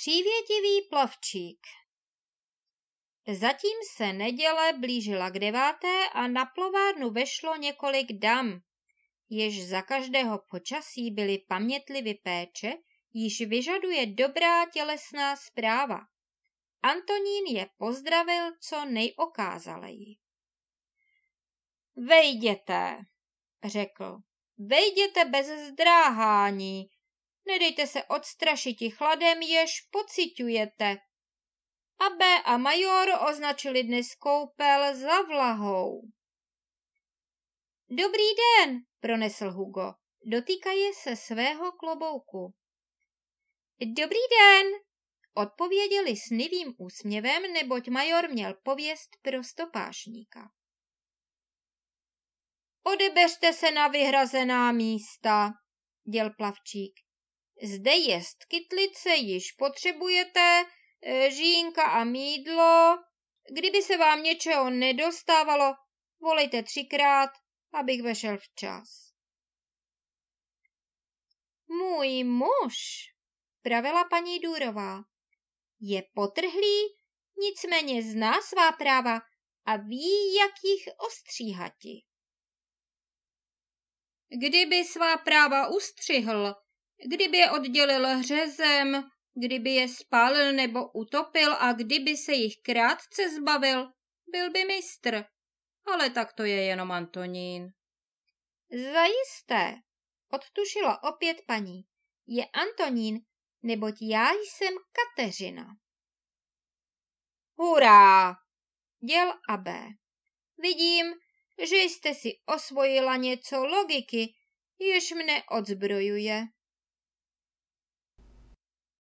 Přívětivý plavčík Zatím se neděle blížila k deváté a na plovárnu vešlo několik dam, jež za každého počasí byly pamětlivy péče, již vyžaduje dobrá tělesná zpráva. Antonín je pozdravil co nejokázaleji. Vejděte, řekl, vejděte bez zdráhání, Nedejte se odstrašiti chladem, jež pociťujete. Abe a major označili dnes koupel za vlahou. Dobrý den, pronesl Hugo, dotýkaje se svého klobouku. Dobrý den, odpověděli s nivým úsměvem, neboť major měl pověst prostopášníka. Odebeřte se na vyhrazená místa, děl plavčík. Zde jest kytlice, již potřebujete, e, žínka a mídlo. Kdyby se vám něčeho nedostávalo, volejte třikrát, abych vešel včas. Můj muž, pravila paní Důrová, je potrhlý, nicméně zná svá práva a ví, jak jich ostříhati. Kdyby svá práva ustřihl, kdyby je oddělil hřezem, kdyby je spálil nebo utopil a kdyby se jich krátce zbavil, byl by mistr. Ale tak to je jenom Antonín. Zajisté, odtušila opět paní, je Antonín, neboť já jsem Kateřina. Hurá! Děl a B. Vidím, že jste si osvojila něco logiky, jež mne odzbrojuje.